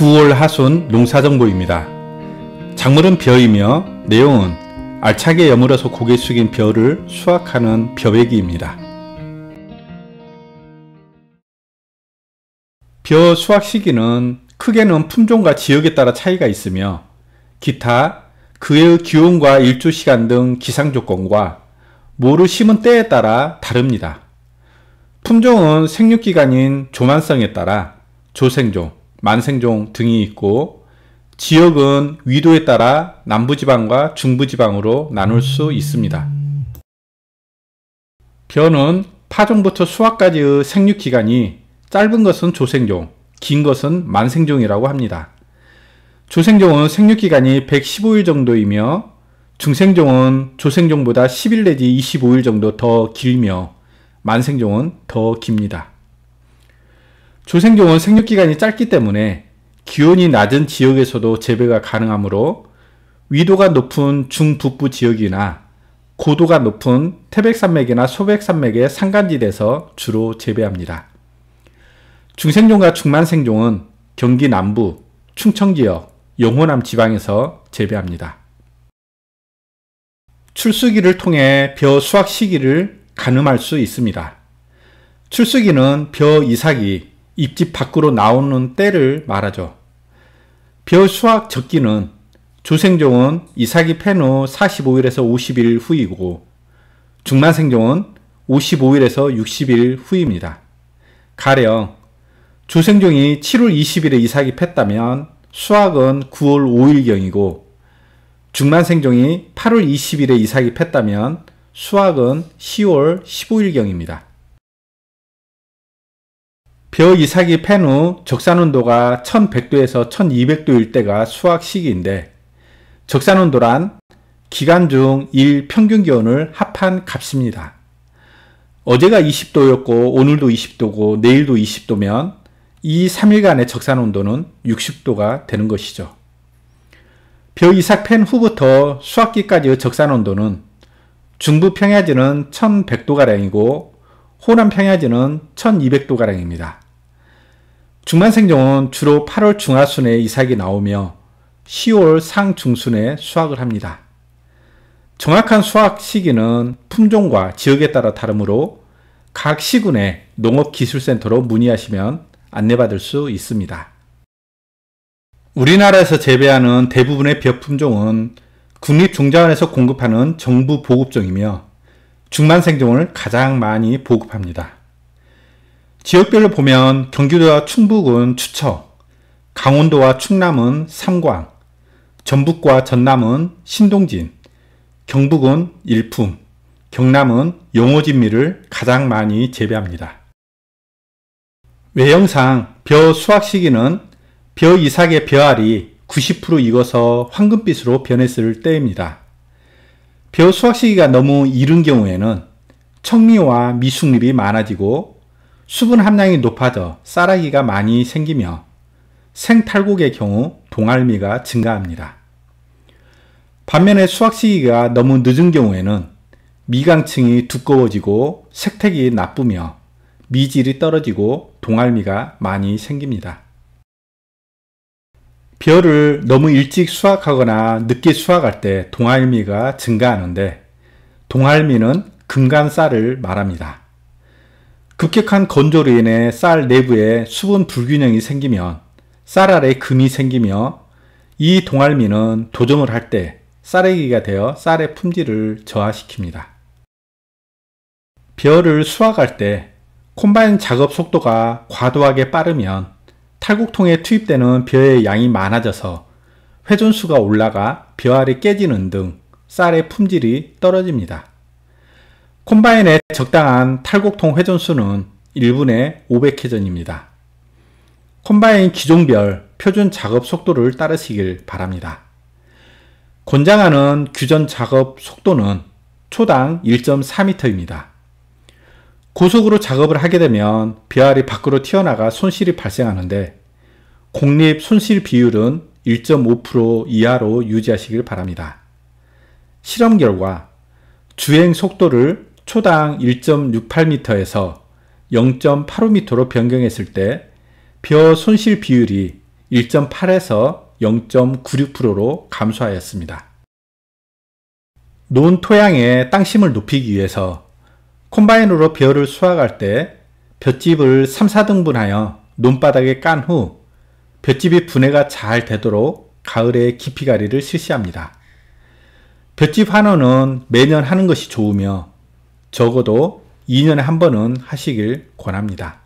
9월 하순 농사정보입니다. 작물은 벼이며 내용은 알차게 여물어서 고개 숙인 벼를 수확하는 벼베기입니다. 벼 수확 시기는 크게는 품종과 지역에 따라 차이가 있으며 기타, 그의 기온과 일조 시간 등 기상 조건과 모를 심은 때에 따라 다릅니다. 품종은 생육기간인 조만성에 따라 조생종, 만생종 등이 있고 지역은 위도에 따라 남부지방과 중부지방으로 나눌 수 있습니다. 변은 파종부터 수확까지의 생육기간이 짧은 것은 조생종, 긴 것은 만생종이라고 합니다. 조생종은 생육기간이 115일 정도이며 중생종은 조생종보다 10일 내지 25일 정도 더 길며 만생종은 더 깁니다. 조생종은 생육기간이 짧기 때문에 기온이 낮은 지역에서도 재배가 가능하므로 위도가 높은 중북부 지역이나 고도가 높은 태백산맥이나 소백산맥의 산간지대에서 주로 재배합니다. 중생종과 중만생종은 경기 남부, 충청지역, 영호남 지방에서 재배합니다. 출수기를 통해 벼 수확 시기를 가늠할 수 있습니다. 출수기는 벼 이삭이 입집 밖으로 나오는 때를 말하죠. 벼수학 적기는 조생종은 이삭이 팬후 45일에서 50일 후이고 중만생종은 55일에서 60일 후입니다. 가령 조생종이 7월 20일에 이삭이 팼다면 수학은 9월 5일경이고 중만생종이 8월 20일에 이삭이 팼다면 수학은 10월 15일경입니다. 개월 이삭이 팬 후 적산온도가 1100도에서 1200도일 때가 수확 시기인데 적산온도란 기간 중 일 평균 기온을 합한 값입니다. 어제가 20도였고 오늘도 20도고 내일도 20도면 이 3일간의 적산온도는 60도가 되는 것이죠. 벼 이삭 팬 후부터 수확기까지의 적산온도는 중부 평야지는 1100도가량이고 호남 평야지는 1200도가량입니다. 중만생종은 주로 8월 중하순에 이삭이 나오며 10월 상중순에 수확을 합니다. 정확한 수확 시기는 품종과 지역에 따라 다르므로 각 시군의 농업기술센터로 문의하시면 안내받을 수 있습니다. 우리나라에서 재배하는 대부분의 벼품종은 국립종자원에서 공급하는 정부 보급종이며 중만생종을 가장 많이 보급합니다. 지역별로 보면 경기도와 충북은 추청, 강원도와 충남은 삼광, 전북과 전남은 신동진, 경북은 일품, 경남은 용호진미를 가장 많이 재배합니다. 외형상 벼 수확 시기는 벼 이삭의 벼알이 90% 익어서 황금빛으로 변했을 때입니다. 벼 수확 시기가 너무 이른 경우에는 청미와 미숙잎이 많아지고 수분 함량이 높아져 쌀아기가 많이 생기며 생탈곡의 경우 동알미가 증가합니다. 반면에 수확 시기가 너무 늦은 경우에는 미강층이 두꺼워지고 색택이 나쁘며 미질이 떨어지고 동알미가 많이 생깁니다. 벼를 너무 일찍 수확하거나 늦게 수확할 때 동알미가 증가하는데 동알미는 금간쌀을 말합니다. 급격한 건조로 인해 쌀 내부에 수분 불균형이 생기면 쌀 아래 금이 생기며 이 동알미는 도정을 할 때 쌀에기가 되어 쌀의 품질을 저하시킵니다. 벼를 수확할 때 콤바인 작업 속도가 과도하게 빠르면 탈곡통에 투입되는 벼의 양이 많아져서 회전수가 올라가 벼알이 깨지는 등 쌀의 품질이 떨어집니다. 콤바인의 적당한 탈곡통 회전수는 1분에 500회전입니다. 콤바인 기종별 표준 작업 속도를 따르시길 바랍니다. 권장하는 규전 작업 속도는 초당 1.4m입니다. 고속으로 작업을 하게 되면 비알이 밖으로 튀어나가 손실이 발생하는데 공립 손실 비율은 1.5% 이하로 유지하시길 바랍니다. 실험 결과 주행 속도를 초당 1.68m에서 0.85m로 변경했을 때 벼 손실 비율이 1.8에서 0.96%로 감소하였습니다. 논 토양의 땅심을 높이기 위해서 콤바인으로 벼를 수확할 때볏집을 3, 4등분하여 논바닥에 깐후볏집이 분해가 잘 되도록 가을에 깊이가리를 실시합니다. 볏집 환원은 매년 하는 것이 좋으며 적어도 2년에 한 번은 하시길 권합니다.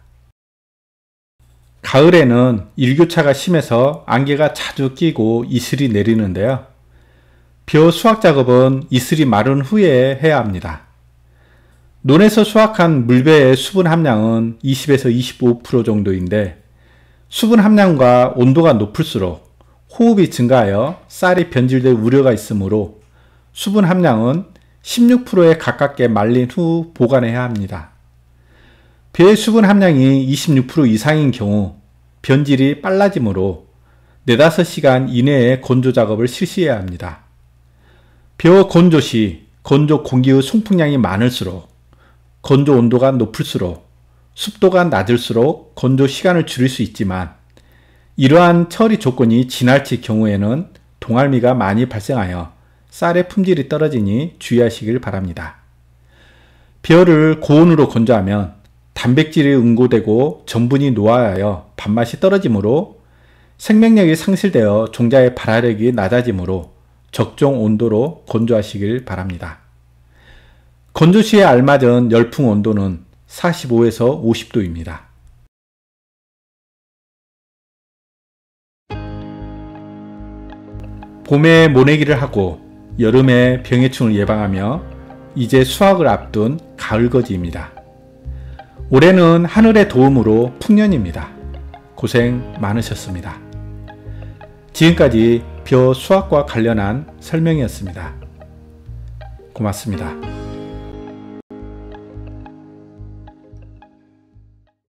가을에는 일교차가 심해서 안개가 자주 끼고 이슬이 내리는데요. 벼 수확 작업은 이슬이 마른 후에 해야 합니다. 논에서 수확한 물배의 수분 함량은 20에서 25% 정도인데 수분 함량과 온도가 높을수록 호흡이 증가하여 쌀이 변질될 우려가 있으므로 수분 함량은 16%에 가깝게 말린 후 보관해야 합니다. 배의 수분 함량이 26% 이상인 경우 변질이 빨라지므로 4, 5시간 이내에 건조 작업을 실시해야 합니다. 배어 건조 시 건조 공기의 송풍량이 많을수록 건조 온도가 높을수록 습도가 낮을수록 건조 시간을 줄일 수 있지만 이러한 처리 조건이 지나칠 경우에는 동알미가 많이 발생하여 쌀의 품질이 떨어지니 주의하시길 바랍니다. 벼를 고온으로 건조하면 단백질이 응고되고 전분이 노화하여 밥맛이 떨어지므로 생명력이 상실되어 종자의 발화력이 낮아지므로 적정 온도로 건조하시길 바랍니다. 건조 시에 알맞은 열풍 온도는 45에서 50도입니다. 봄에 모내기를 하고 여름에 병해충을 예방하며 이제 수확을 앞둔 가을거지입니다. 올해는 하늘의 도움으로 풍년입니다. 고생 많으셨습니다. 지금까지 벼 수확과 관련한 설명이었습니다. 고맙습니다.